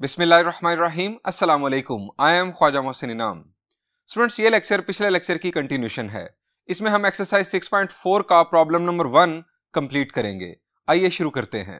बिसमीम अल्लाम I am Khwaja Mohsin इनाम स्टूडेंट्स ये लेक्चर पिछले लेक्चर की कंटिन्यूशन है इसमें हम एक्सरसाइज 6.4 का प्रॉब्लम नंबर वन कंप्लीट करेंगे आइए शुरू करते हैं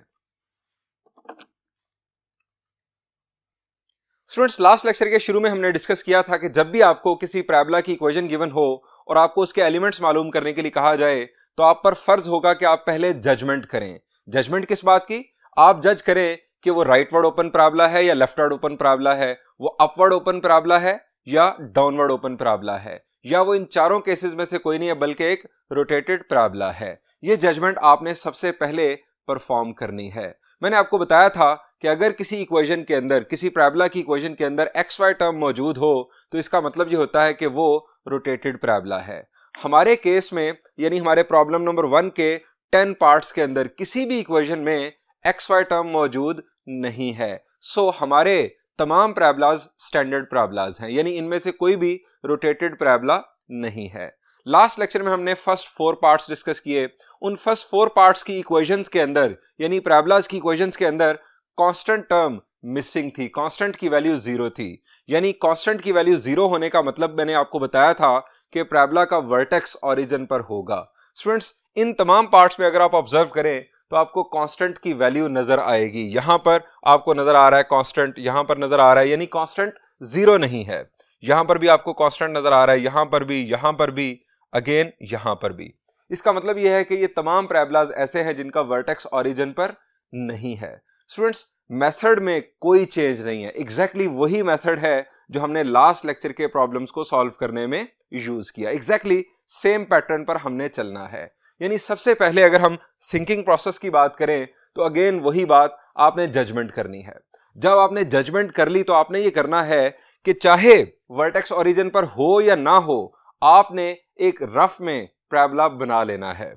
स्टूडेंट्स लास्ट लेक्चर के शुरू में हमने डिस्कस किया था कि जब भी आपको किसी प्रैबला की इक्वेशन गिवन हो और आपको उसके एलिमेंट्स मालूम करने के लिए कहा जाए तो आप पर फर्ज होगा कि आप पहले जजमेंट करें जजमेंट किस बात की आप जज करें कि वो राइटवर्ड ओपन प्राबला है या लेफ्टवर्ड ओपन प्राबला है वो अपवर्ड ओपन प्राबला है या डाउनवर्ड ओपन प्राबला है या वो इन चारों केसेस में से कोई नहीं है बल्कि एक रोटेटेड प्राबला है ये जजमेंट आपने सबसे पहले परफॉर्म करनी है मैंने आपको बताया था कि अगर किसी इक्वेशन के अंदर किसी प्राबला की इक्वेशन के अंदर एक्स वाई टर्म मौजूद हो तो इसका मतलब ये होता है कि वो रोटेटेड प्राबला है हमारे केस में यानी हमारे प्रॉब्लम नंबर वन के टेन पार्ट्स के अंदर किसी भी इक्वेशन में एक्स वाई टर्म मौजूद नहीं है सो so, हमारे तमाम प्रैबलाज स्टैंडर्ड प्रैबलाज हैं यानी इनमें से कोई भी रोटेटेड प्रैबला नहीं है लास्ट लेक्चर में हमने फर्स्ट फोर पार्ट्स डिस्कस किए उन फर्स्ट फोर पार्ट्स की इक्वेशंस के अंदर यानी प्रैबलाज की इक्वेशंस के अंदर कांस्टेंट टर्म मिसिंग थी कांस्टेंट की वैल्यू जीरो थी यानी कांस्टेंट की वैल्यू जीरो होने का मतलब मैंने आपको बताया था कि प्रैबला का वर्टेक्स ऑरिजन पर होगा स्टूडेंट्स इन तमाम पार्ट्स में अगर आप ऑब्जर्व करें तो आपको कांस्टेंट की वैल्यू नज़र आएगी यहाँ पर आपको नज़र आ रहा है कांस्टेंट यहाँ पर नज़र आ रहा है यानी कांस्टेंट ज़ीरो नहीं है यहाँ पर भी आपको कांस्टेंट नज़र आ रहा है यहाँ पर भी यहाँ पर भी अगेन यहाँ पर भी इसका मतलब यह है कि ये तमाम प्रैबलाज ऐसे हैं जिनका वर्टेक्स ऑरिजन पर नहीं है स्टूडेंट्स मेथड में कोई चेंज नहीं है एग्जैक्टली exactly वही मेथड है जो हमने लास्ट लेक्चर के प्रॉब्लम्स को सॉल्व करने में यूज किया एग्जैक्टली सेम पैटर्न पर हमने चलना है यानी सबसे पहले अगर हम थिंकिंग प्रोसेस की बात करें तो अगेन वही बात आपने जजमेंट करनी है जब आपने जजमेंट कर ली तो आपने ये करना है कि चाहे वर्टेक्स ओरिजिन पर हो या ना हो आपने एक रफ में प्रैबला बना लेना है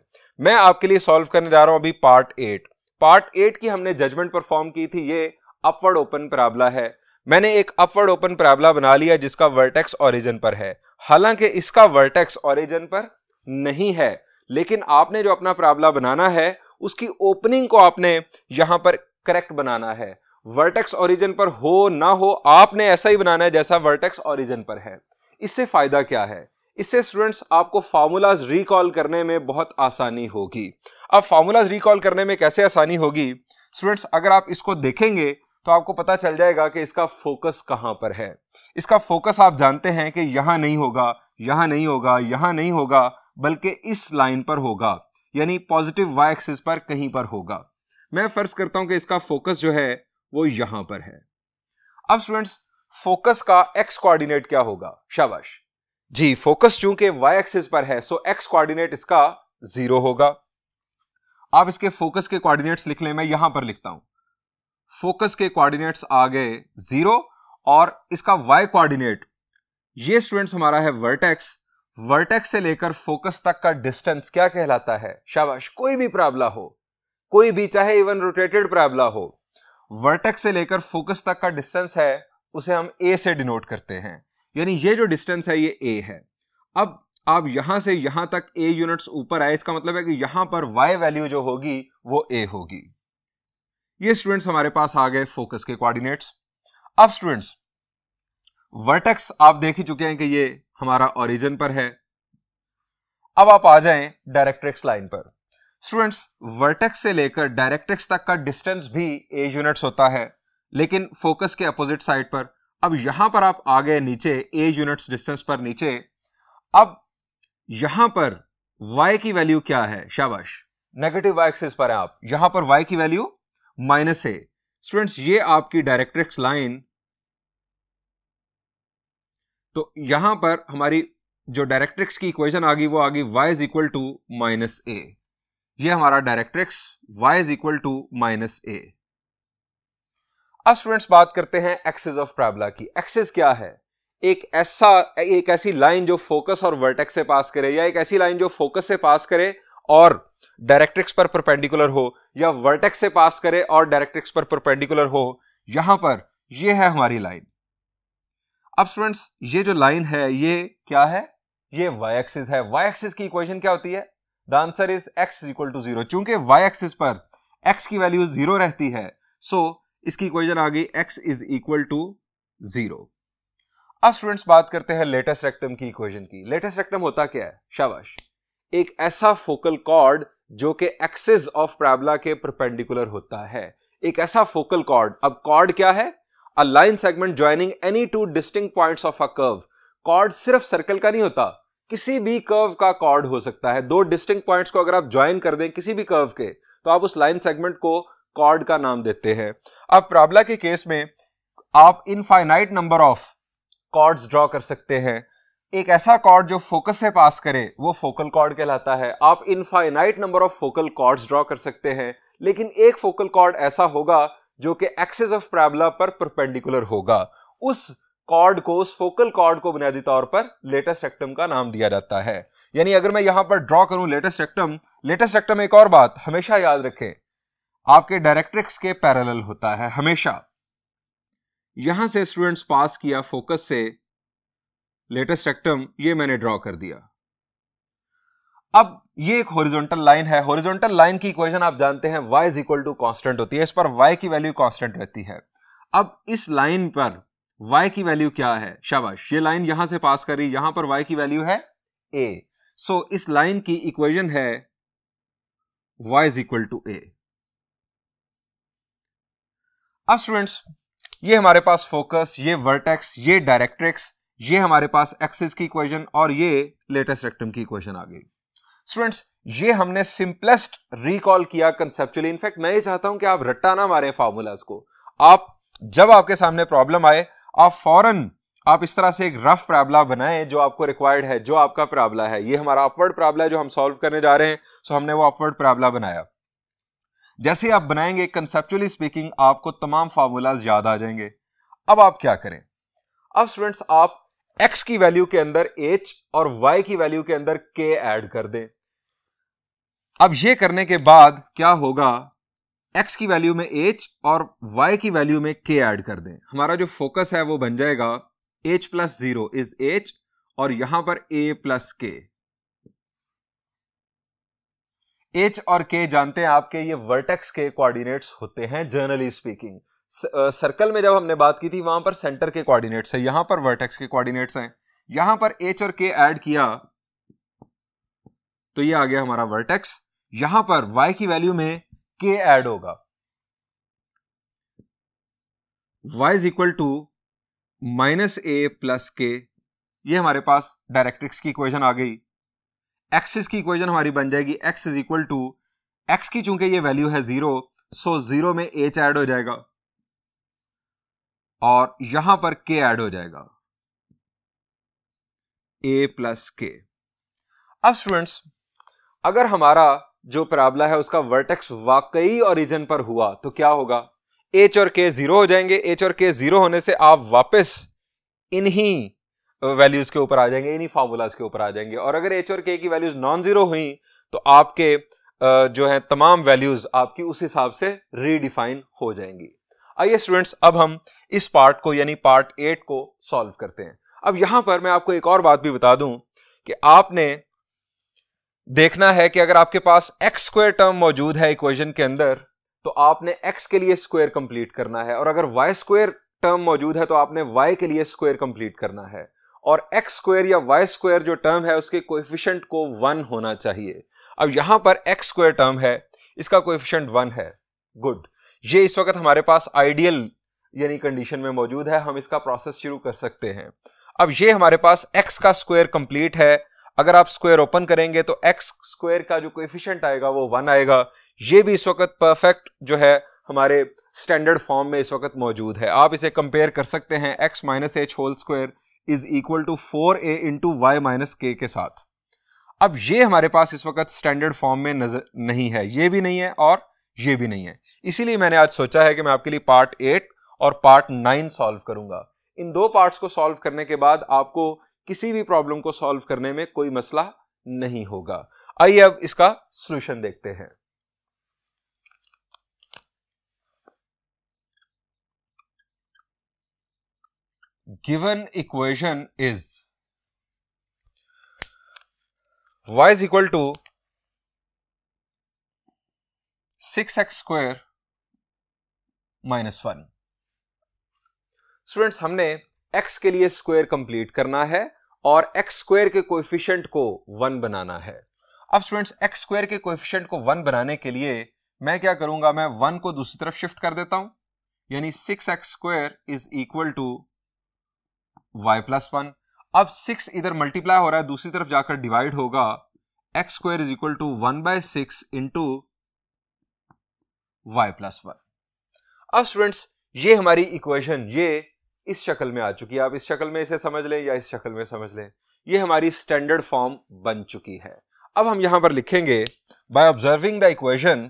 मैं आपके लिए सॉल्व करने जा रहा हूं अभी पार्ट एट पार्ट एट की हमने जजमेंट परफॉर्म की थी ये अपवर्ड ओपन प्रैबला है मैंने एक अपवर्ड ओपन प्रैबला बना लिया जिसका वर्टेक्स ओरिजिन पर है हालांकि इसका वर्टेक्स ओरिजिन पर नहीं है लेकिन आपने जो अपना प्राबला बनाना है उसकी ओपनिंग को आपने यहां पर करेक्ट बनाना है वर्टेक्स ओरिजिन पर हो ना हो आपने ऐसा ही बनाना है जैसा वर्टेक्स ओरिजिन पर है इससे फायदा क्या है इससे स्टूडेंट्स आपको फार्मूलाज रिकॉल करने में बहुत आसानी होगी अब फार्मूलाज रिकॉल करने में कैसे आसानी होगी स्टूडेंट्स अगर आप इसको देखेंगे तो आपको पता चल जाएगा कि इसका फोकस कहाँ पर है इसका फोकस आप जानते हैं कि यहाँ नहीं होगा यहाँ नहीं होगा यहाँ नहीं होगा बल्कि इस लाइन पर होगा यानी पॉजिटिव वाई एक्सिस पर कहीं पर होगा मैं फर्ज करता हूं कि इसका फोकस जो है वो यहां पर है अब स्टूडेंट्स फोकस का एक्स कोऑर्डिनेट क्या होगा शाबाश जी फोकस चूंकि वाई एक्सिस पर है सो एक्स कोऑर्डिनेट इसका जीरो होगा आप इसके फोकस के कोऑर्डिनेट्स लिख लें मैं यहां पर लिखता हूं फोकस के कोऑर्डिनेट्स आ गए जीरो और इसका वाई कोऑर्डिनेट ये स्टूडेंट्स हमारा है वर्टेक्स वर्टेक्स से लेकर फोकस तक का डिस्टेंस क्या कहलाता है शाबाश कोई भी प्राबला हो कोई भी चाहे इवन रोटेटेड प्राबला हो वर्टेक्स से लेकर फोकस तक का डिस्टेंस है उसे हम ए से डिनोट करते हैं यानी ये जो डिस्टेंस है ये ए है अब आप यहां से यहां तक ए यूनिट्स ऊपर आए इसका मतलब है कि यहां पर वाई वैल्यू जो होगी वो ए होगी ये स्टूडेंट्स हमारे पास आ गए फोकस के कोऑर्डिनेट्स अब स्टूडेंट्स वर्टेक्स आप देख ही चुके हैं कि ये हमारा ओरिजिन पर है अब आप आ जाएं डायरेक्ट्रिक्स लाइन पर स्टूडेंट्स वर्टेक्स से लेकर डायरेक्ट्रिक्स तक का डिस्टेंस भी ए यूनिट्स होता है लेकिन फोकस के अपोजिट साइड पर अब यहां पर आप आ गए नीचे ए यूनिट्स डिस्टेंस पर नीचे अब यहां पर y की वैल्यू क्या है शाबाश नेगेटिव y एक्सिस पर है आप यहां पर y की वैल्यू माइनस है स्टूडेंट्स ये आपकी डायरेक्ट्रिक्स लाइन तो यहां पर हमारी जो डायरेक्ट्रिक्स की इक्वेशन आ गई वो आ गई y is equal to minus a ये हमारा directrix y is equal to minus a अब स्टूडेंट्स बात करते हैं एक्सेस ऑफ प्रैबला की एक्सेस क्या है एक ऐसा एक ऐसी लाइन जो फोकस और वर्टेक्स से पास करे या एक ऐसी लाइन जो फोकस से पास करे और डायरेक्ट्रिक्स पर परपेंडिकुलर हो या वर्टेक्स से पास करे और डायरेक्ट्रिक्स पर परपेंडिकुलर हो यहां पर यह है हमारी लाइन अब स्टूडेंट्स ये जो लाइन है ये क्या है ये y एक्सिस है y एक्सिस की इक्वेशन क्या होती है the answer is x is equal to zero चूंकि y एक्सिस पर x की वैल्यू जीरो रहती है सो so, इसकी इक्वेशन आ गई x is equal to zero अब स्टूडेंट्स बात करते हैं लेटेस्ट रेक्टम की इक्वेशन की लेटेस्ट रेक्टम होता क्या है शाबाश एक ऐसा फोकल कॉर्ड जो कि एक्सिस ऑफ प्रैबला के परपेंडिकुलर होता है एक ऐसा फोकल कॉर्ड अब कॉर्ड क्या है a line segment joining any two distinct points of a curve chord सिर्फ सर्कल का नहीं होता किसी भी कर्व का कॉर्ड हो सकता है दो डिस्टिंग पॉइंट्स को अगर आप ज्वाइन कर दें किसी भी कर्व के तो आप उस लाइन सेगमेंट को कॉर्ड का नाम देते हैं अब प्राबला के केस में आप infinite number of chords draw कर सकते हैं एक ऐसा कॉर्ड जो फोकस से पास करे वो फोकल कॉर्ड कहलाता है आप infinite number of focal chords draw कर सकते हैं लेकिन एक फोकल कॉर्ड ऐसा होगा जो कि एक्सेस ऑफ प्रैबला पर परपेंडिकुलर होगा उस कॉर्ड को उस फोकल कॉर्ड को बुनियादी तौर पर लेटेस्ट रेक्टम का नाम दिया जाता है यानी अगर मैं यहां पर ड्रॉ करूं लेटेस्ट रेक्टम लेटेस्ट रेक्टम एक और बात हमेशा याद रखें आपके डायरेक्ट्रिक्स के पैरेलल होता है हमेशा यहां से स्टूडेंट्स पास किया फोकस से लेटेस्ट रेक्टम ये मैंने ड्रॉ कर दिया अब ये एक हॉरिजॉन्टल लाइन है हॉरिजॉन्टल लाइन की इक्वेशन आप जानते हैं y is equal to constant होती है इस पर y की वैल्यू कॉन्स्टेंट रहती है अब इस लाइन पर y की वैल्यू क्या है शाबाश ये लाइन यहां से पास करी यहां पर y की वैल्यू है a सो so, इस लाइन की इक्वेशन है y is equal to a अब स्टूडेंट्स ये हमारे पास फोकस ये वर्टेक्स ये डायरेक्ट्रिक्स ये हमारे पास एक्सिस की इक्वेशन और ये लेटेस्ट रेक्टम की इक्वेशन आ गई स्टूडेंट्स ये हमने सिंपलेस्ट रिकॉल किया कंसेप्चुअली इनफैक्ट मैं ये चाहता हूं कि आप रट्टा ना मारे फार्मूलाज को आप जब आपके सामने प्रॉब्लम आए आप फॉरन आप इस तरह से एक रफ प्राबला बनाएं जो आपको रिक्वायर्ड है जो आपका प्रॉब्लम है ये हमारा अपवर्ड प्रॉब्लम है जो हम सॉल्व करने जा रहे हैं सो हमने वो अपवर्ड प्रॉब्लम बनाया जैसे आप बनाएंगे कंसेप्चुअली स्पीकिंग आपको तमाम फार्मूलाज याद आ जाएंगे अब आप क्या करें अब स्टूडेंट्स आप एक्स की वैल्यू के अंदर एच और वाई की वैल्यू के अंदर के ऐड कर दें अब ये करने के बाद क्या होगा एक्स की वैल्यू में एच और वाई की वैल्यू में के ऐड कर दें हमारा जो फोकस है वो बन जाएगा h plus zero is h और यहां पर ए प्लस के एच और के जानते हैं आपके ये वर्टेक्स के कोऑर्डिनेट्स होते हैं जर्नली स्पीकिंग सर्कल में जब हमने बात की थी वहां पर सेंटर के कोऑर्डिनेट्स है यहां पर वर्टेक्स के कोऑर्डिनेट्स हैं यहां पर एच और के ऐड किया तो ये आ गया हमारा वर्टेक्स यहां पर y की वैल्यू में k ऐड होगा y is equal to minus a plus k ये हमारे पास डायरेक्ट्रिक्स की इक्वेशन आ गई एक्सिस की इक्वेशन हमारी बन जाएगी x is equal to x की चूंकि ये वैल्यू है जीरो सो जीरो में एच ऐड हो जाएगा और यहां पर के ऐड हो जाएगा ए प्लस के अब स्टूडेंट्स अगर हमारा जो पराबला है उसका वर्टेक्स वाकई ओरिजिन पर हुआ तो क्या होगा एच और के जीरो हो जाएंगे एच और के जीरो होने से आप वापस इन्हीं वैल्यूज के ऊपर आ जाएंगे इन्हीं फार्मूलाज के ऊपर आ जाएंगे और अगर एच और के की वैल्यूज नॉन जीरो हुई तो आपके जो है तमाम वैल्यूज आपकी उस हिसाब से रीडिफाइन हो जाएंगी आइए स्टूडेंट्स अब हम इस पार्ट को यानी पार्ट एट को सॉल्व करते हैं अब यहां पर मैं आपको एक और बात भी बता दूं कि आपने देखना है कि अगर आपके पास एक्स स्क्वायर टर्म मौजूद है इक्वेशन के अंदर तो आपने एक्स के लिए स्क्वायर कंप्लीट करना है और अगर वाई स्क्वायर टर्म मौजूद है तो आपने वाई के लिए स्क्वायर कंप्लीट करना है और एक्स स्क्वायर या वाई स्क्वायर जो टर्म है उसके कोएफिशिएंट को वन होना चाहिए अब यहां पर एक्स स्क्वायर टर्म है इसका कोएफिशिएंट वन है गुड ये इस वक्त हमारे पास आइडियल यानी कंडीशन में मौजूद है हम इसका प्रोसेस शुरू कर सकते हैं अब ये हमारे पास एक्स का स्क्वायर कंप्लीट है अगर आप स्क्वायर ओपन करेंगे तो एक्स स्क्वायर का जो कोएफिशिएंट आएगा वो वन आएगा ये भी इस वक्त परफेक्ट जो है हमारे स्टैंडर्ड फॉर्म में इस वक्त मौजूद है आप इसे कंपेयर कर सकते हैं x minus h whole square is equal to four a into y minus k के साथ अब ये हमारे पास इस वक्त स्टैंडर्ड फॉर्म में नजर नहीं है ये भी नहीं है और ये भी नहीं है इसीलिए मैंने आज सोचा है कि मैं आपके लिए पार्ट एट और पार्ट नाइन सॉल्व करूंगा इन दो पार्ट्स को सॉल्व करने के बाद आपको किसी भी प्रॉब्लम को सॉल्व करने में कोई मसला नहीं होगा आइए अब इसका सोल्यूशन देखते हैं given equation is y equal to six x square minus one students हमने x के लिए स्क्वायर कंप्लीट करना है और एक्स स्क्वायर के कोएफिशिएंट को वन बनाना है अब स्टूडेंट्स एक्स स्क्वायर के कोएफिशिएंट को वन बनाने के लिए मैं क्या करूंगा मैं वन को दूसरी तरफ शिफ्ट कर देता हूं यानी six x square is equal to y plus one अब सिक्स इधर मल्टीप्लाई हो रहा है दूसरी तरफ जाकर डिवाइड होगा x square is equal to one by six into y plus one अब स्टूडेंट्स ये हमारी इक्वेशन ये इस शक्ल में आ चुकी है आप इस शक्ल में इसे समझ लें या इस शक्ल में समझ लें ये हमारी स्टैंडर्ड फॉर्म बन चुकी है अब हम यहां पर लिखेंगे बाय ऑब्जर्विंग द इक्वेशन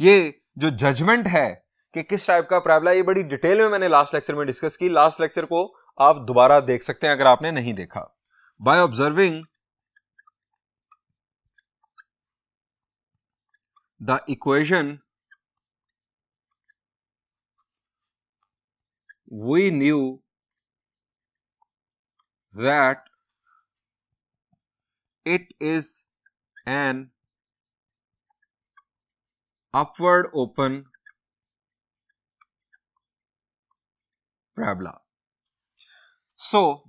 ये जो जजमेंट है कि किस टाइप का प्रॉब्लम ये बड़ी डिटेल में मैंने लास्ट लेक्चर में डिस्कस की लास्ट लेक्चर को आप दोबारा देख सकते हैं अगर आपने नहीं देखा by observing the equation we knew that it is an upward open parabola. So,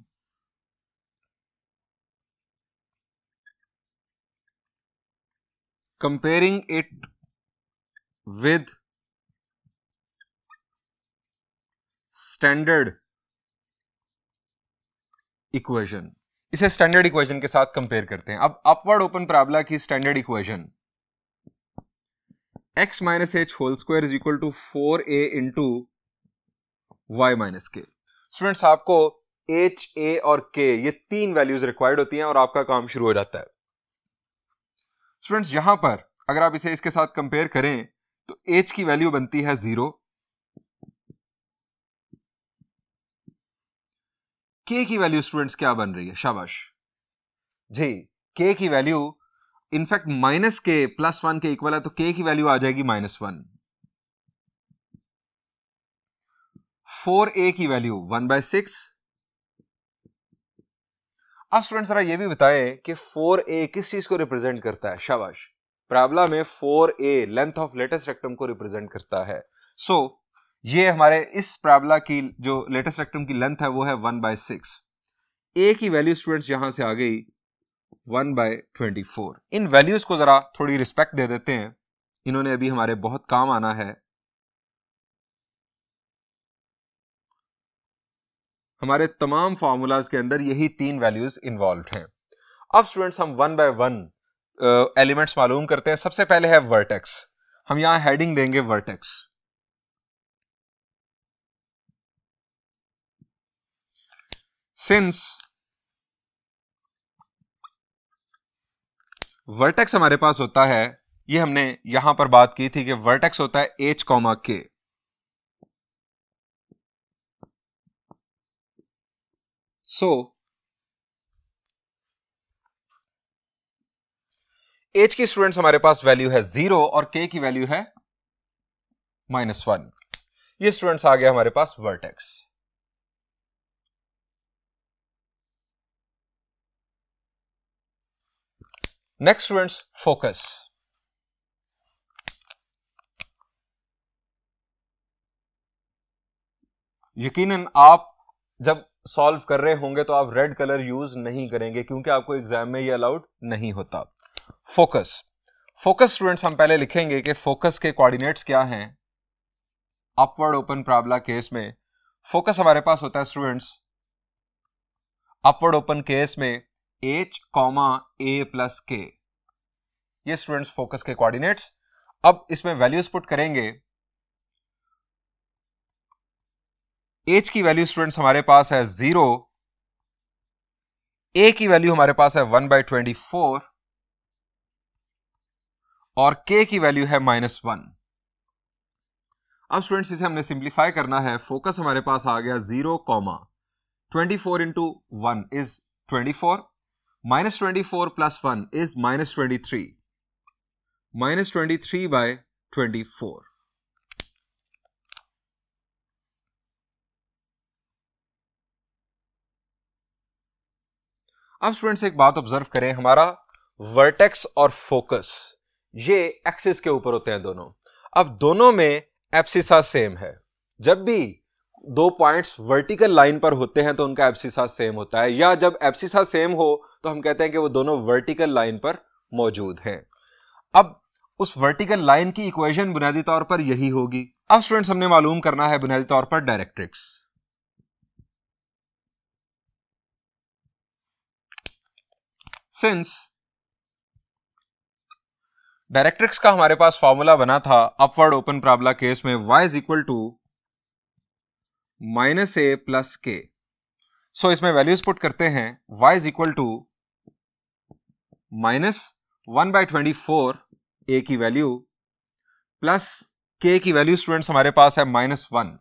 comparing it with standard equation इसे स्टैंडर्ड इक्वेशन के साथ कंपेयर करते हैं अब अपवर्ड ओपन प्राबला की standard equation x minus h whole square is equal to four a into y minus k students आपको h a और k ये तीन वैल्यूज रिक्वायर्ड होती हैं और आपका काम शुरू हो जाता है स्टूडेंट्स यहां पर अगर आप इसे इसके साथ कंपेयर करें तो एच की वैल्यू बनती है जीरो के की वैल्यू स्टूडेंट्स क्या बन रही है शाबाश जी के की value in fact minus k plus one के इक्वल है तो के की वैल्यू आ जाएगी माइनस वन फोर ए की वैल्यू वन बाय सिक्स अब स्टूडेंट जरा ये भी बताएं कि फोर ए किस चीज को रिप्रेजेंट करता है शाबाश प्राबला में four a length of latus rectum को रिप्रेजेंट करता है सो so, ये हमारे इस प्राबला की जो लेटेस्ट स्पेक्ट्रम की लेंथ है वो है वन बाय सिक्स ए की वैल्यू स्टूडेंट्स यहाँ से आ गई वन बाय ट्वेंटी फोर इन वैल्यूज़ को ज़रा थोड़ी रिस्पेक्ट दे देते हैं इन्होंने अभी हमारे बहुत काम आना है हमारे तमाम फार्मूलाज के अंदर यही तीन वैल्यूज इन्वॉल्व हैं अब स्टूडेंट्स हम वन बाय वन एलिमेंट्स मालूम करते हैं सबसे पहले है वर्टेक्स हम यहाँ हेडिंग देंगे वर्टेक्स सिंस वर्टेक्स हमारे पास होता है ये हमने यहां पर बात की थी कि वर्टेक्स होता है h comma k so h की स्टूडेंट्स हमारे पास वैल्यू है जीरो और के की वैल्यू है माइनस वन ये स्टूडेंट्स आ गया हमारे पास वर्टेक्स Next students focus. यकीनन आप जब सॉल्व कर रहे होंगे तो आप रेड कलर यूज नहीं करेंगे क्योंकि आपको एग्जाम में ये अलाउड नहीं होता फोकस फोकस स्टूडेंट्स हम पहले लिखेंगे कि फोकस के कोऑर्डिनेट्स क्या हैं अपवर्ड ओपन प्राबला केस में फोकस हमारे पास होता है स्टूडेंट्स अपवर्ड ओपन केस में h comma a plus k ये स्टूडेंट्स फोकस के कोऑर्डिनेट्स अब इसमें वैल्यूज पुट करेंगे एच की वैल्यू स्टूडेंट्स हमारे पास है जीरो ए की वैल्यू हमारे पास है वन बाई ट्वेंटी फोर और के की वैल्यू है माइनस वन अब स्टूडेंट्स इसे हमने सिंप्लीफाई करना है फोकस हमारे पास आ गया zero comma twenty four into one is twenty four minus 24 plus 1 is minus 23. Minus 23 by 24. अब स्टूडेंट्स एक बात ऑब्जर्व करें हमारा वर्टेक्स और फोकस ये एक्सिस के ऊपर होते हैं दोनों अब दोनों में एप्सिसा सेम है जब भी दो पॉइंट्स वर्टिकल लाइन पर होते हैं तो उनका एप्सिसा सेम होता है या जब एप्सिसा सेम हो तो हम कहते हैं कि वो दोनों वर्टिकल लाइन पर मौजूद हैं अब उस वर्टिकल लाइन की इक्वेशन बुनियादी तौर पर यही होगी अब स्टूडेंट्स हमने मालूम करना है बुनियादी तौर पर डायरेक्ट्रिक्स सिंस डायरेक्ट्रिक्स का हमारे पास फॉर्मूला बना था अपवर्ड ओपन प्राबला केस में y is equal to minus a plus k so इसमें वैल्यूज पुट करते हैं y is equal to minus one by twenty four a की वैल्यू प्लस के की वैल्यू स्टूडेंट्स हमारे पास है माइनस वन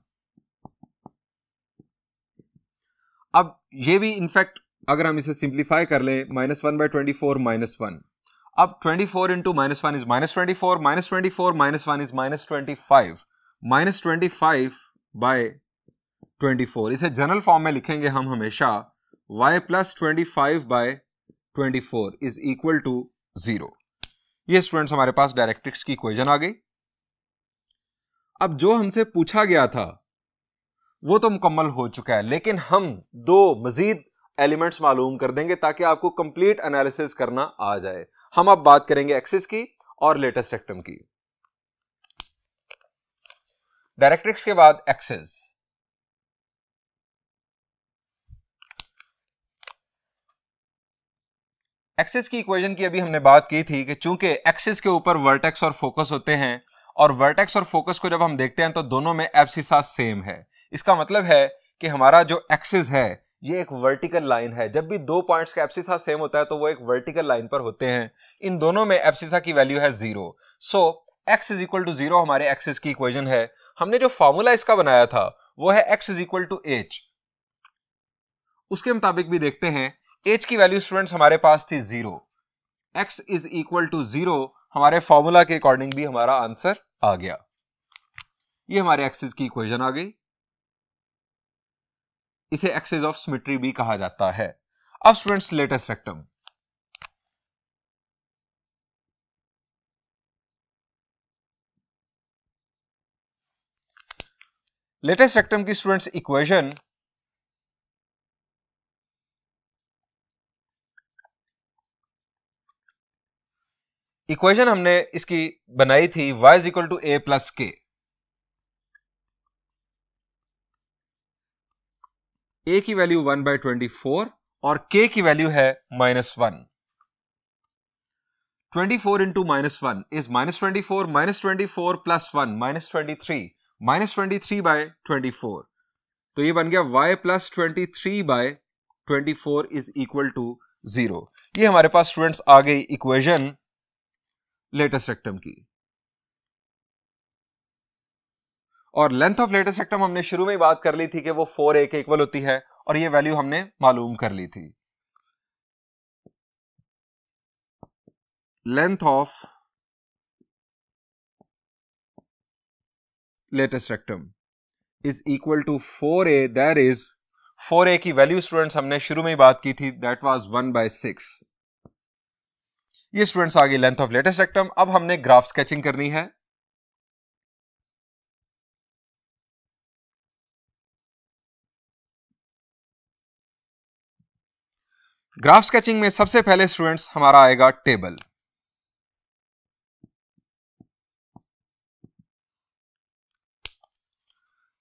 अब ये भी इनफैक्ट अगर हम इसे सिंप्लीफाई कर लें minus one by twenty four minus one अब twenty four into minus one is minus twenty four minus twenty four minus one is minus twenty five minus twenty five by twenty four इसे general form में लिखेंगे हम हमेशा y plus twenty five by twenty four is equal to zero ये students हमारे पास directrix की question आ गई अब जो हमसे पूछा गया था वो तो मुकम्मल हो चुका है लेकिन हम दो मजीद एलिमेंट्स मालूम कर देंगे ताकि आपको कंप्लीट एनालिसिस करना आ जाए हम अब बात करेंगे एक्सिस की और लेटेस्ट एक्टम की डायरेक्ट्रिक्स के बाद एक्सेस एक्सिस की इक्वेशन की अभी हमने बात की थी कि चूंकि एक्सिस के ऊपर वर्टेक्स और फोकस होते हैं और वर्टेक्स और फोकस को जब हम देखते हैं तो दोनों में एप्सिसा सेम है इसका मतलब है कि हमारा जो एक्सिस है ये एक वर्टिकल लाइन है जब भी दो पॉइंट्स का एप्सिसा सेम होता है तो वो एक वर्टिकल लाइन पर होते हैं इन दोनों में एप्सिसा की वैल्यू है zero so x is equal to zero हमारे एक्सिस की इक्वेशन है हमने जो फॉर्मूला इसका बनाया था वो है x is equal to h उसके मुताबिक भी देखते हैं एच की वैल्यू स्टूडेंट्स हमारे पास थी zero x is equal to zero हमारे फॉर्मूला के अकॉर्डिंग भी हमारा आंसर आ गया ये हमारे एक्सिस की इक्वेशन आ गई इसे एक्सिस ऑफ सिमेट्री भी कहा जाता है अब students latus rectum latus rectum की स्टूडेंट्स इक्वेशन इक्वेशन हमने इसकी बनाई थी y is equal to a plus k a की value one by twenty four और k की वैल्यू है minus one twenty four into minus one is minus twenty four minus twenty four plus one minus twenty three minus twenty three by twenty four तो ये बन गया y plus twenty three by twenty four is equal to zero हमारे पास students आ गई equation latus rectum की और length of latus rectum हमने शुरू में ही बात कर ली थी कि वो फोर ए के इक्वल होती है और ये वैल्यू हमने मालूम कर ली थी length of latus rectum is equal to four a there is four a की वैल्यू स्टूडेंट्स हमने शुरू में ही बात की थी that was one by six ये स्टूडेंट्स आ लेंथ ऑफ लेटेस्ट रेक्टम अब हमने ग्राफ स्केचिंग करनी है ग्राफ स्केचिंग में सबसे पहले स्टूडेंट्स हमारा आएगा टेबल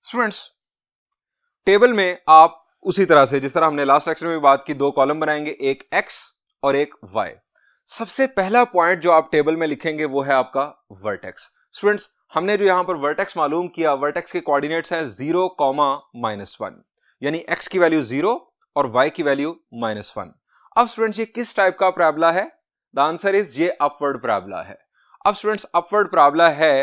स्टूडेंट्स टेबल में आप उसी तरह से जिस तरह हमने लास्ट लेक्चर में बात की दो कॉलम बनाएंगे एक एक्स और एक वाई सबसे पहला पॉइंट जो आप टेबल में लिखेंगे वो है आपका वर्टेक्स स्टूडेंट्स हमने जो यहां पर वर्टेक्स मालूम किया वर्टेक्स के कोऑर्डिनेट्स हैं जीरो कॉमा माइनस वन यानी एक्स की वैल्यू जीरो और वाई की वैल्यू माइनस वन अब स्टूडेंट्स ये किस टाइप का प्राबला है द आंसर इज ये अपवर्ड प्राबला है अब स्टूडेंट्स अपवर्ड प्राबला है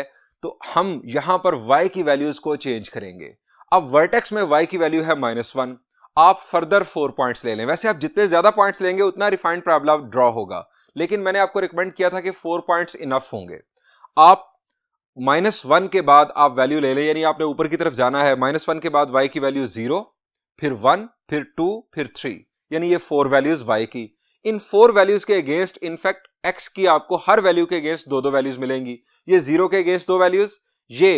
तो हम यहां पर वाई की वैल्यूज को चेंज करेंगे अब वर्टेक्स में वाई की वैल्यू है माइनस वन आप फर्दर फोर पॉइंट्स ले लें वैसे आप जितने ज्यादा पॉइंट्स लेंगे उतना रिफाइंड प्रॉब्लम ड्रॉ होगा लेकिन मैंने आपको रिकमेंड किया था कि फोर पॉइंट्स इनफ होंगे आप माइनस वन के बाद आप वैल्यू ले लें यानी आपने ऊपर की तरफ जाना है माइनस वन के बाद वाई की वैल्यू जीरो फिर वन फिर टू फिर थ्री यानी ये फोर वैल्यूज वाई की इन फोर वैल्यूज के अगेंस्ट इनफैक्ट एक्स की आपको हर वैल्यू के अगेंस्ट दो दो वैल्यूज मिलेंगी ये जीरो के अगेंस्ट दो वैल्यूज ये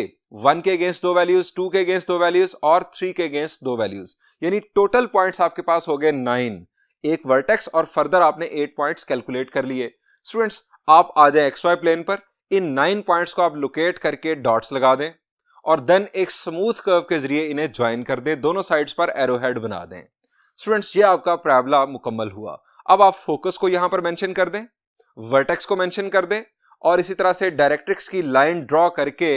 वन के अगेंस्ट दो वैल्यूज टू के अगेंस्ट दो वैल्यूज और थ्री के अगेंस्ट दो वैल्यूज यानी टोटल पॉइंट्स आपके पास हो गए नाइन एक वर्टेक्स और फर्दर आपने एट पॉइंट्स कैलकुलेट कर लिए स्टूडेंट्स आप आ जाए एक्स वाई प्लेन पर इन नाइन पॉइंट्स को आप लोकेट करके डॉट्स लगा दें और देन एक स्मूथ कर्व के जरिए इन्हें ज्वाइन कर दें दोनों साइड्स पर एरोहेड बना दें स्टूडेंट्स ये आपका प्रैबला मुकम्मल हुआ अब आप फोकस को यहां पर मैंशन कर दें वर्टेक्स को मैंशन कर दें और इसी तरह से डायरेक्ट्रिक्स की लाइन ड्रॉ करके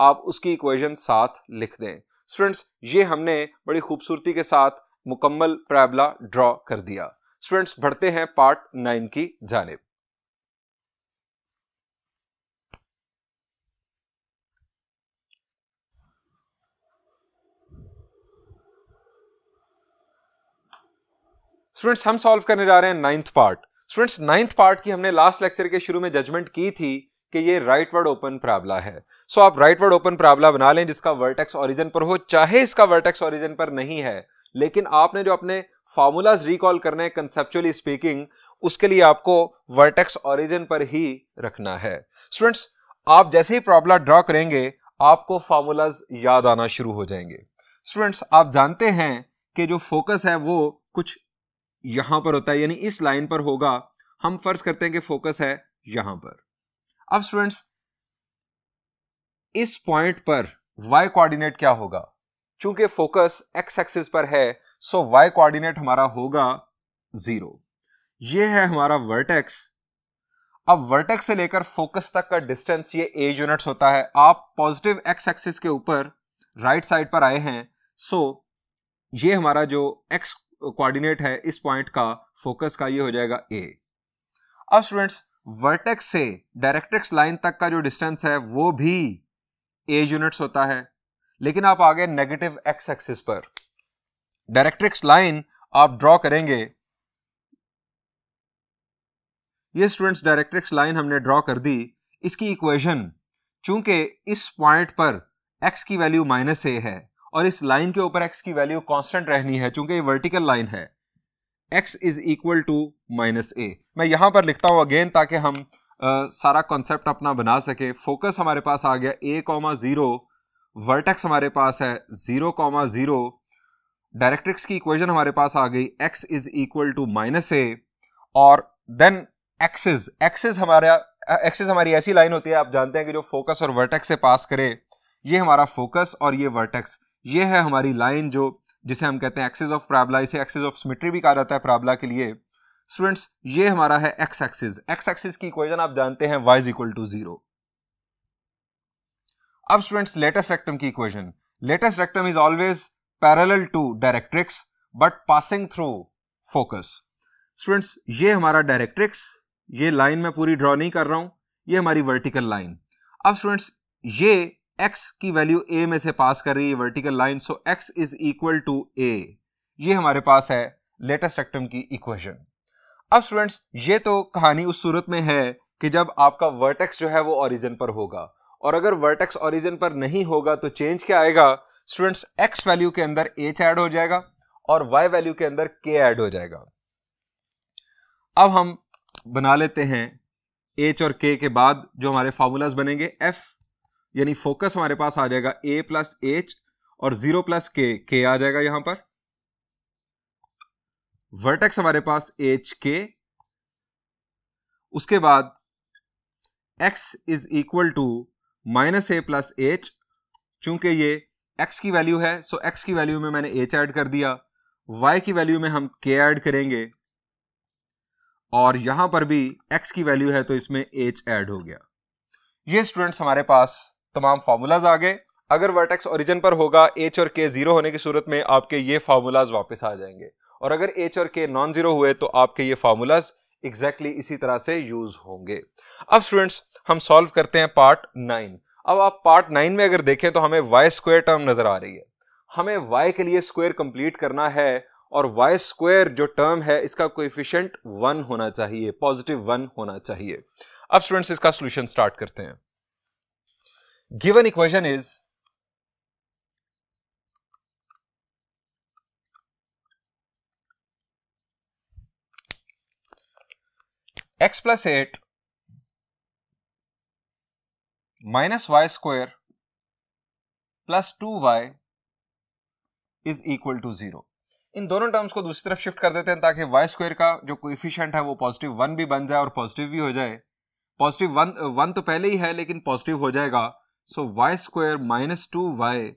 आप उसकी इक्वेशन साथ लिख दें स्टूडेंट्स ये हमने बड़ी खूबसूरती के साथ मुकम्मल प्रैबला ड्रॉ कर दिया स्टूडेंट्स बढ़ते हैं पार्ट नाइन की जानेब स्टूडेंट्स हम सॉल्व करने जा रहे हैं ninth part students ninth part की हमने लास्ट लेक्चर के शुरू में जजमेंट की थी कि ये राइट वर्ड ओपन प्राबला है सो so, आप राइट वर्ड ओपन प्राबला बना लें जिसका वर्टेक्स ओरिजिन पर हो चाहे इसका वर्टेक्स ओरिजिन पर नहीं है लेकिन आपने जो अपने फार्मूलाज रिकॉल करने हैं कंसेप्चुअली स्पीकिंग उसके लिए आपको वर्टेक्स ओरिजिन पर ही रखना है स्टूडेंट्स आप जैसे ही प्रॉब्लम ड्रॉ करेंगे आपको फार्मूलाज याद आना शुरू हो जाएंगे स्टूडेंट्स आप जानते हैं कि जो फोकस है वो कुछ यहां पर होता है यानी इस लाइन पर होगा हम फर्ज करते हैं कि फोकस है यहां पर अब स्टूडेंट्स इस पॉइंट पर वाई कोऑर्डिनेट क्या होगा चूंकि फोकस एक्स एक्सिस पर है सो वाई कोऑर्डिनेट हमारा होगा जीरो ये है हमारा वर्टेक्स अब वर्टेक्स से लेकर फोकस तक का डिस्टेंस ये ए यूनिट्स होता है आप पॉजिटिव एक्स एक्सिस के ऊपर राइट साइड पर आए हैं सो ये हमारा जो एक्स कोऑर्डिनेट है इस पॉइंट का फोकस का ये हो जाएगा ए अब स्टूडेंट्स वर्टेक्स से डायरेक्ट्रिक्स लाइन तक का जो डिस्टेंस है वो भी ए यूनिट्स होता है लेकिन आप आ गए नेगेटिव एक्स एक्सिस पर डायरेक्ट्रिक्स लाइन आप ड्रॉ करेंगे ये स्टूडेंट्स डायरेक्ट्रिक्स लाइन हमने ड्रॉ कर दी इसकी इक्वेशन चूंकि इस पॉइंट पर एक्स की वैल्यू माइनस ए है और इस लाइन के ऊपर एक्स की वैल्यू कांस्टेंट रहनी है चूंकि ये वर्टिकल लाइन है x is equal to minus a मैं यहां पर लिखता हूं अगेन ताकि हम आ, सारा कॉन्सेप्ट अपना बना सके फोकस हमारे पास आ गया ए कॉमा जीरो वर्टेक्स हमारे पास है जीरो कॉमा जीरो डायरेक्ट्रिक्स की इक्वेशन हमारे पास आ गई x is equal to minus a और देन एक्सिस एक्सिस हमारा एक्सिस हमारी ऐसी लाइन होती है आप जानते हैं कि जो फोकस और वर्टेक्स से पास करे ये हमारा फोकस और ये वर्टेक्स ये है हमारी लाइन जो जिसे हम कहते हैं एक्सिस ऑफ प्राबला इसे एक्सिस ऑफ सिमिट्री भी कहा जाता है प्राबला के लिए स्टूडेंट्स ये हमारा है एक्स एक्सिस एक्स एक्सिस की इक्वेशन आप जानते हैं y is equal to zero अब स्टूडेंट्स लेटेस्ट रेक्टम की equation latus rectum is always parallel to directrix but passing through focus students ये हमारा डायरेक्ट्रिक्स ये लाइन में पूरी ड्रॉ नहीं कर रहा हूं ये हमारी वर्टिकल लाइन अब स्टूडेंट्स ये x की वैल्यू a में से पास कर रही है vertical line so x is equal to a ये हमारे पास है लेटेस्ट रेक्टम की इक्वेशन अब स्टूडेंट्स ये तो कहानी उस सूरत में है कि जब आपका वर्टेक्स जो है वो ओरिजिन पर होगा और अगर वर्टेक्स ओरिजिन पर नहीं होगा तो चेंज क्या आएगा स्टूडेंट्स एक्स वैल्यू के अंदर एच ऐड हो जाएगा और वाई वैल्यू के अंदर के ऐड हो जाएगा अब हम बना लेते हैं एच और के के बाद जो हमारे फार्मूलाज बनेंगे एफ यानी फोकस हमारे पास आ जाएगा ए प्लस एच और जीरो प्लस के के आ जाएगा यहां पर वर्टेक्स हमारे पास एच के उसके बाद x is equal to minus a plus h चूंकि ये एक्स की वैल्यू है सो एक्स की वैल्यू में मैंने एच ऐड कर दिया वाई की वैल्यू में हम के ऐड करेंगे और यहां पर भी एक्स की वैल्यू है तो इसमें एच ऐड हो गया ये स्टूडेंट्स हमारे पास तमाम फार्मूलाज आ गए अगर वर्टेक्स ओरिजिन पर होगा एच और के जीरो होने की सूरत में आपके ये फार्मूलाज वापस आ जाएंगे और अगर एच और के नॉन जीरो हुए तो आपके ये फार्मूलाज एग्जैक्टली exactly इसी तरह से यूज होंगे अब स्टूडेंट्स हम सॉल्व करते हैं पार्ट नाइन अब आप पार्ट नाइन में अगर देखें तो हमें वाई स्क्वायर टर्म नजर आ रही है हमें वाई के लिए स्क्वायर कंप्लीट करना है और वाई स्क्वायर जो टर्म है इसका कोफिशियंट वन होना चाहिए पॉजिटिव वन होना चाहिए अब स्टूडेंट्स इसका सोल्यूशन स्टार्ट करते हैं given equation is x plus eight minus y square plus two y is equal to zero इन दोनों टर्म्स को दूसरी तरफ शिफ्ट कर देते हैं ताकि वाई स्क्वायर का जो कोइफिशियंट है वो पॉजिटिव वन भी बन जाए और पॉजिटिव भी हो जाए पॉजिटिव वन वन तो पहले ही है लेकिन पॉजिटिव हो जाएगा so y square minus two y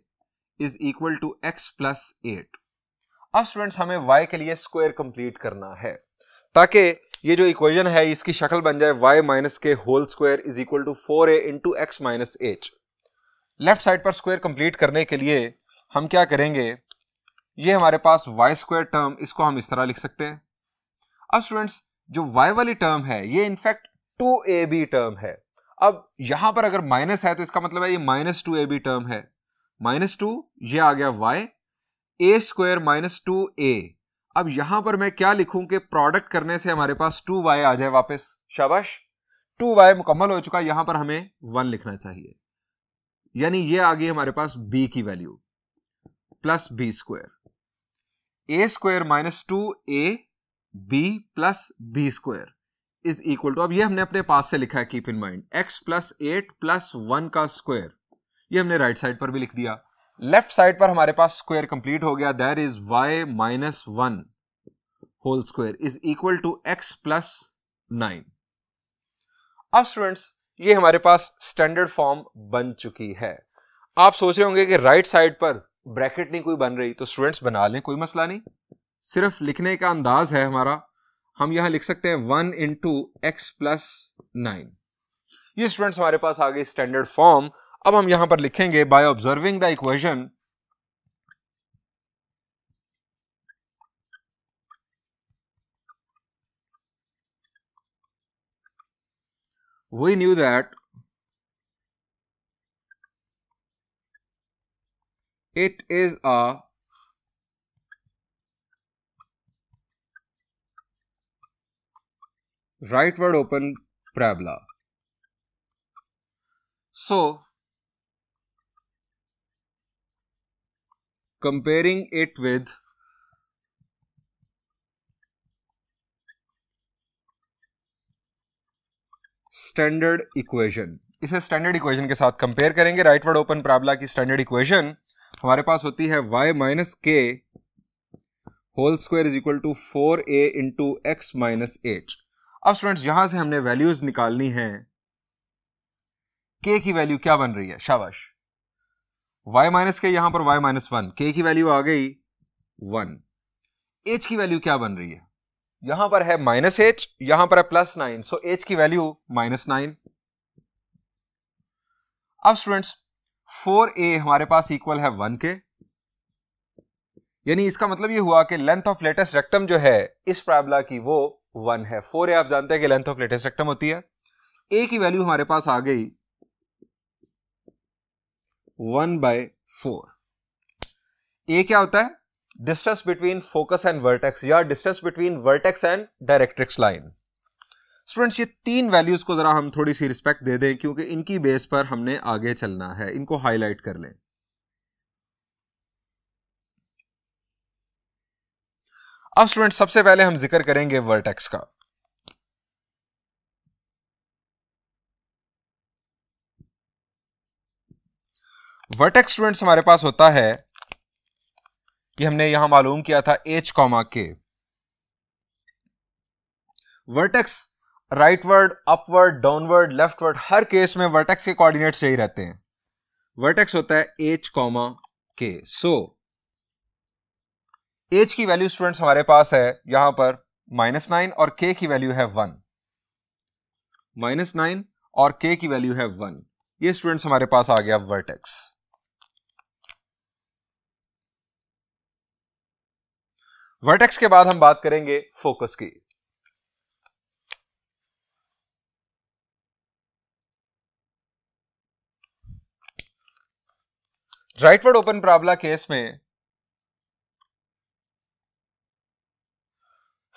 is equal to x plus eight अब स्टूडेंट्स हमें वाई के लिए स्क्वायर कंप्लीट करना है ताकि ये जो इक्वेशन है इसकी शक्ल बन जाए y minus k whole square is equal to four a into x minus h left side पर स्क्वायर कंप्लीट करने के लिए हम क्या करेंगे ये हमारे पास वाई स्क्वायर टर्म इसको हम इस तरह लिख सकते हैं अब स्टूडेंट्स जो वाई वाली टर्म है ये in fact two a b term है अब यहां पर अगर माइनस है तो इसका मतलब है ये minus two a b term है माइनस टू ये आ गया y a square minus two a अब यहां पर मैं क्या लिखूं कि प्रोडक्ट करने से हमारे पास टू वाई आ जाए वापस शाबाश टू वाई मुकम्मल हो चुका यहां पर हमें वन लिखना चाहिए यानी ये आ गई हमारे पास बी की value plus b square a square minus two a b plus b square is equal to अब ये हमने अपने पास से लिखा है keep in mind x plus eight plus one का स्क्वायर ये हमने राइट right साइड पर भी लिख दिया लेफ्ट साइड पर हमारे पास स्क्वायर कंप्लीट हो गया there is y minus one whole square is equal to x plus nine अब स्टूडेंट्स ये हमारे पास स्टैंडर्ड फॉर्म बन चुकी है आप सोच रहे होंगे कि राइट साइड पर ब्रैकेट नहीं कोई बन रही तो स्टूडेंट्स बना लें कोई मसला नहीं सिर्फ लिखने का अंदाज है हमारा हम यहां लिख सकते हैं one into x plus nine ये स्टूडेंट्स हमारे पास आ गई स्टैंडर्ड फॉर्म अब हम यहां पर लिखेंगे by observing the equation we knew that it it is a rightward open parabola so comparing it with standard equation इसे स्टैंडर्ड इक्वेशन के साथ कंपेयर करेंगे राइट वर्ड ओपन प्राबला की स्टैंडर्ड इक्वेशन हमारे पास होती है y minus k whole square is equal to four a into x minus h अब students यहां से हमने वैल्यूज निकालनी है के की वैल्यू क्या बन रही है शाबाश वाई माइनस के यहां पर वाई माइनस वन के की वैल्यू आ गई वन एच की वैल्यू क्या बन रही है यहां पर है माइनस एच यहां पर है प्लस नाइन सो एच की वैल्यू माइनस नाइन अब स्टूडेंट्स फोर ए हमारे पास इक्वल है वन के यानी इसका मतलब ये हुआ कि लेंथ ऑफ लेटेस्ट रेक्टम जो है इस प्राबला की वो वन है फोर ए आप जानते हैं कि लेंथ ऑफ लेटेस्ट रेक्टम होती है ए की वैल्यू हमारे पास आ गई वन बाय फोर ए क्या होता है distance between focus and vertex या distance between vertex and directrix line students ये तीन वैल्यूज को जरा हम थोड़ी सी रिस्पेक्ट दे दें क्योंकि इनकी बेस पर हमने आगे चलना है इनको हाईलाइट कर लें अब स्टूडेंट सबसे पहले हम जिक्र करेंगे वर्टेक्स का वर्टेक्स स्टूडेंट्स हमारे पास होता है कि हमने यहां मालूम किया था h comma k vertex rightward upward downward leftward हर केस में वर्टेक्स के कोऑर्डिनेट सही रहते हैं वर्टेक्स होता है h comma k so h की वैल्यू स्टूडेंट्स हमारे पास है यहां पर माइनस नाइन और के की वैल्यू है वन माइनस नाइन और के की वैल्यू है वन ये स्टूडेंट्स हमारे पास आ गया वर्टेक्स वर्टेक्स के बाद हम बात करेंगे फोकस की राइटवर्ड ओपन प्राबला केस में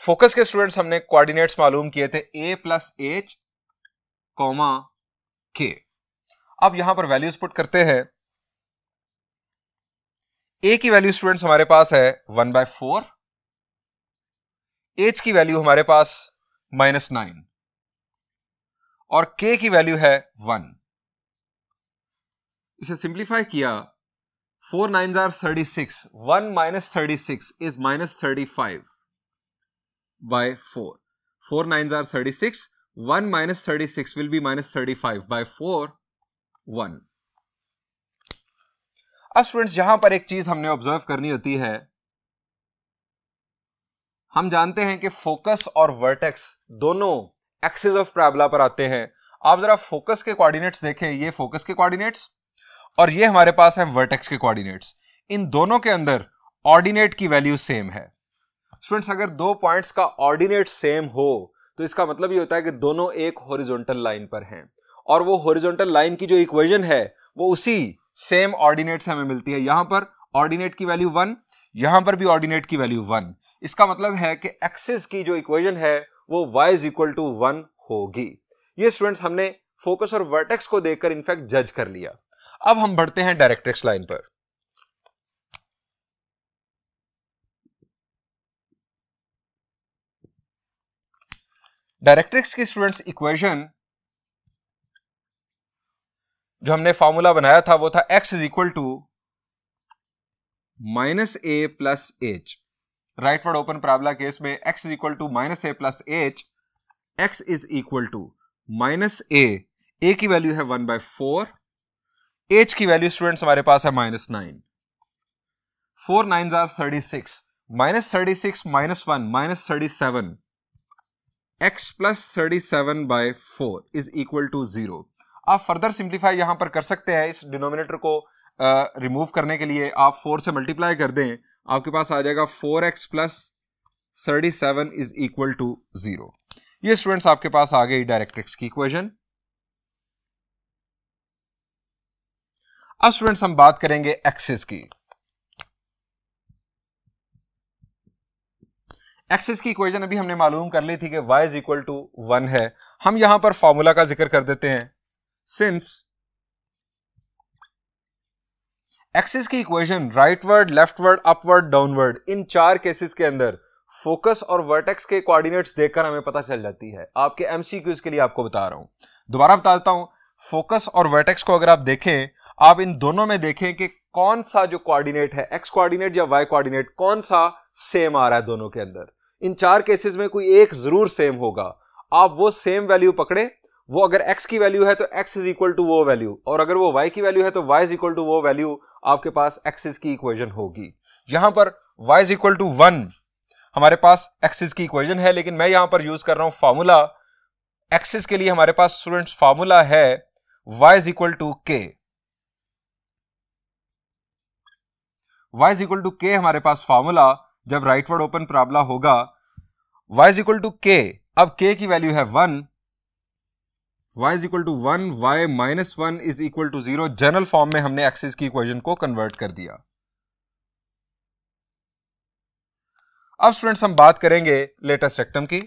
फोकस के स्टूडेंट्स हमने कोऑर्डिनेट्स मालूम किए थे ए प्लस एच कॉमा के अब यहां पर वैल्यूज पुट करते हैं ए की वैल्यू स्टूडेंट्स हमारे पास है वन बाय फोर एच की वैल्यू हमारे पास माइनस नाइन और के की वैल्यू है वन इसे सिंप्लीफाई किया four nine are thirty six one minus thirty six is minus thirty five by four four nine are thirty six one minus thirty six will be minus thirty five by four one अब students यहां पर एक चीज हमने observe करनी होती है हम जानते हैं कि फोकस और वर्टेक्स दोनों एक्सिस ऑफ प्रैबला पर आते हैं आप जरा फोकस के कोऑर्डिनेट्स देखें ये फोकस के कोऑर्डिनेट्स और ये हमारे पास है वर्टेक्स के कोऑर्डिनेट्स इन दोनों के अंदर ऑर्डिनेट की वैल्यू सेम है स्टूडेंट्स अगर दो पॉइंट्स का ऑर्डिनेट सेम हो तो इसका मतलब ये होता है कि दोनों एक हॉरिजॉन्टल लाइन पर हैं और वो हॉरिजॉन्टल लाइन की जो इक्वेशन है वो उसी सेम ऑर्डिनेट से हमें मिलती है यहां पर ऑर्डिनेट की वैल्यू वन यहां पर भी ऑर्डिनेट की वैल्यू वन इसका मतलब है कि एक्सिस की जो इक्वेशन है वो y is equal to one होगी ये स्टूडेंट्स हमने फोकस और वर्टेक्स को देखकर इनफैक्ट जज कर लिया अब हम बढ़ते हैं डायरेक्ट्रिक्स लाइन पर डायरेक्ट्रिक्स की स्टूडेंट्स इक्वेशन जो हमने फॉर्मूला बनाया था वो था x is equal to minus a plus h rightward open parabola case में x is equal to minus a plus h x is equal to minus a a की value है one by four h की value students हमारे पास है minus nine four nine are thirty six minus thirty six minus one minus thirty seven x plus thirty seven by four is equal to zero आप further simplify यहां पर कर सकते हैं इस डिनोमिनेटर को रिमूव करने के लिए आप फोर से मल्टीप्लाई कर दें आपके पास आ जाएगा four x plus thirty seven is equal to zero ये स्टूडेंट्स आपके पास आ गई डायरेक्ट्रिक्स की इक्वेशन अब स्टूडेंट्स हम बात करेंगे एक्सेस की एक्सेस की इक्वेशन अभी हमने मालूम कर ली थी कि y is equal to one है हम यहां पर फॉर्मूला का जिक्र कर देते हैं सिंस एक्सिस की equation leftward upward downward इन चार केसेस के अंदर फोकस और वर्टेक्स के कोऑर्डिनेट्स देखकर हमें पता चल जाती है आपके एमसीक्यूज के लिए आपको बता रहा हूं दोबारा बता देता हूं फोकस और वर्टेक्स को अगर आप देखें आप इन दोनों में देखें कि कौन सा जो कोऑर्डिनेट है एक्स कोऑर्डिनेट या वाई कोऑर्डिनेट कौन सा सेम आ रहा है दोनों के अंदर इन चार केसेस में कोई एक जरूर सेम होगा आप वो सेम वैल्यू पकड़े वो अगर x की वैल्यू है तो x इज इक्वल टू वो वैल्यू और अगर वो y की वैल्यू है तो y इज इक्वल टू वो वैल्यू आपके पास एक्सिस की इक्वेशन होगी यहां पर y is equal to one हमारे पास इज की इक्वेशन है लेकिन मैं यहां पर यूज कर रहा हूं फार्मूला एक्सिस के लिए हमारे पास स्टूडेंट्स फार्मूला है y is equal to k y is equal to k हमारे पास फार्मूला जब राइट वर्ड ओपन प्राबला होगा y इज इक्वल टू के अब k की वैल्यू है one y is equal to one y minus one is equal to zero general form में हमने एक्सिस की इक्वेशन को कन्वर्ट कर दिया अब स्टूडेंट्स हम बात करेंगे लेटेस्ट रेक्टम की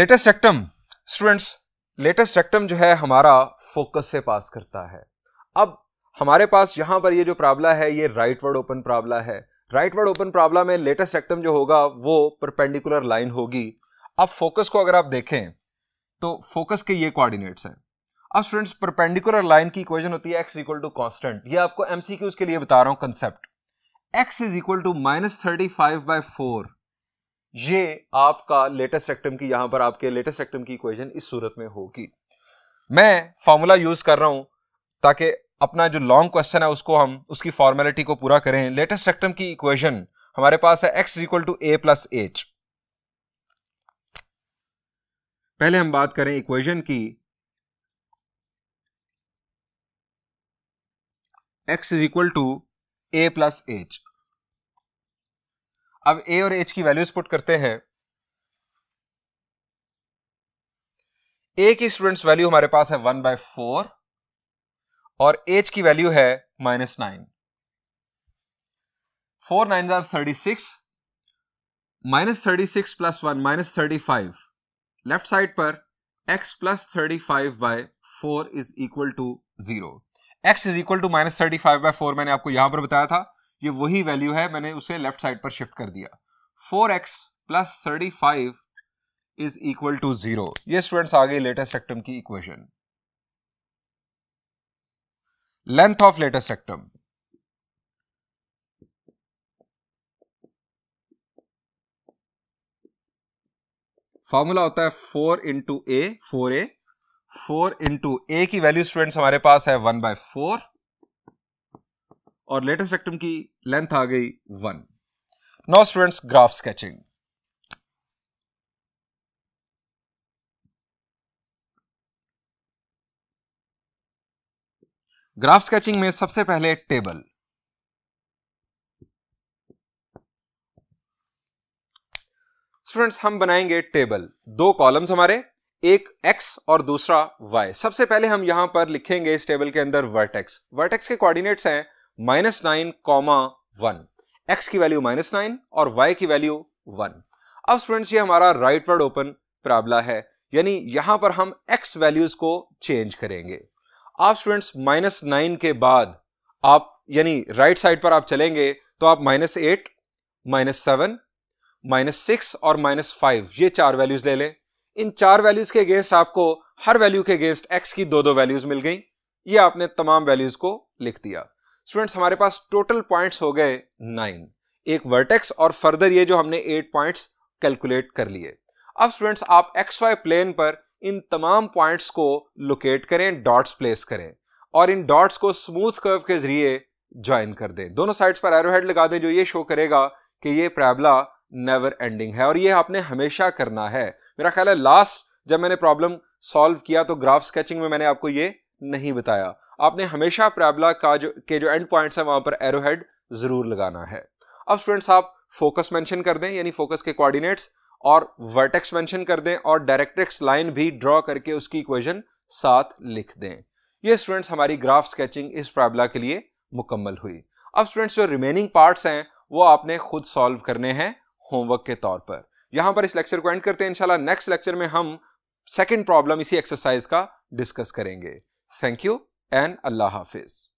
latus rectum students latus rectum जो है हमारा फोकस से पास करता है अब हमारे पास यहां पर ये जो प्राबला है ये राइट वर्ड ओपन प्राबला है राइट वर्ड ओपन प्रॉब्लम में लेटेस्ट रेक्टम जो होगा वो परपेंडिकुलर लाइन होगी अब फोकस को अगर आप देखें तो फोकस के ये कोऑर्डिनेट्स हैं अब स्टूडेंट्स परपेंडिकुलर लाइन की इक्वेशन होती है एक्स इक्वल टू कॉन्स्टेंट यह आपको एम एमसीक्यूज के लिए बता रहा हूं concept x is equal to minus thirty five by four ये आपका लेटेस्ट रेक्टम की यहां पर आपके लेटेस्ट रेक्टम की इक्वेशन इस सूरत में होगी मैं फॉर्मूला यूज कर रहा हूं ताकि अपना जो लॉन्ग क्वेश्चन है उसको हम उसकी फॉर्मेलिटी को पूरा करें लेटेस्ट स्पेक्ट्रम की इक्वेशन हमारे पास है x equal to a plus h पहले हम बात करें इक्वेशन की x is equal to a plus h अब ए और एच की वैल्यूज पुट करते हैं ए की स्टूडेंट्स वैल्यू हमारे पास है वन बाय फोर और एच की वैल्यू है minus nine four nine are thirty six minus thirty six plus one minus thirty five left side पर x plus thirty five by four is equal to zero x is equal to minus thirty five by four मैंने आपको यहां पर बताया था ये वही value है मैंने उसे लेफ्ट साइड पर शिफ्ट कर दिया four x plus thirty five is equal to zero students आ गए लेटेस्ट एक्टम की equation length of latus rectum. Formula होता है four into a four a four into a की वैल्यू स्टूडेंट्स हमारे पास है वन बाय फोर और लेटेस्ट रेक्टम की लेंथ आ गई one now students graph sketching graph sketching में सबसे पहले टेबल स्टूडेंट्स हम बनाएंगे टेबल दो कॉलम्स हमारे एक एक्स और दूसरा वाई सबसे पहले हम यहां पर लिखेंगे इस टेबल के अंदर वर्टेक्स वर्टेक्स के कोऑर्डिनेट्स हैं minus nine comma one x की वैल्यू माइनस नाइन और वाई की वैल्यू वन अब स्टूडेंट्स ये हमारा राइट वर्ड ओपन प्राबला है यानी यहां पर हम एक्स वैल्यूज को चेंज करेंगे आप स्टूडेंट्स माइनस नाइन के बाद आप यानी राइट साइड पर आप चलेंगे तो आप minus eight minus seven minus six और माइनस फाइव ये चार वैल्यूज ले लें इन चार वैल्यूज के अगेंस्ट आपको हर वैल्यू के अगेंस्ट एक्स की दो दो वैल्यूज मिल गई ये आपने तमाम वैल्यूज को लिख दिया स्टूडेंट्स हमारे पास टोटल पॉइंट्स हो गए नाइन एक वर्टेक्स और फर्दर ये जो हमने एट पॉइंट्स कैलकुलेट कर लिए अब स्टूडेंट्स आप एक्स वाई प्लेन पर इन तमाम पॉइंट्स को लोकेट करें डॉट्स प्लेस करें और इन डॉट्स को स्मूथ कर्व के जरिए ज्वाइन कर दें दोनों साइड्स पर एरो हेड लगा दें जो ये शो करेगा कि ये प्रैबला नेवर एंडिंग है और ये आपने हमेशा करना है मेरा ख्याल है लास्ट जब मैंने प्रॉब्लम सॉल्व किया तो ग्राफ स्केचिंग में मैंने आपको ये नहीं बताया आपने हमेशा प्रैबला का जो के जो एंड पॉइंट्स हैं वहाँ पर एरोहेड ज़रूर लगाना है अब स्टूडेंट्स आप फोकस मेंशन कर दें यानी फोकस के कोऑर्डिनेट्स और वर्टेक्स मेंशन कर दें और डायरेक्ट्रिक्स लाइन भी ड्रॉ करके उसकी इक्वेशन साथ लिख दें ये स्टूडेंट्स हमारी ग्राफ स्केचिंग इस प्रैबला के लिए मुकम्मल हुई अब स्टूडेंट्स जो रिमेनिंग पार्ट्स हैं वो आपने खुद सॉल्व करने हैं होमवर्क के तौर पर यहां पर इस लेक्चर को एंड करते हैं इंशाल्लाह नेक्स्ट लेक्चर में हम सेकेंड प्रॉब्लम इसी एक्सरसाइज का डिस्कस करेंगे थैंक यू एंड अल्लाह हाफिज़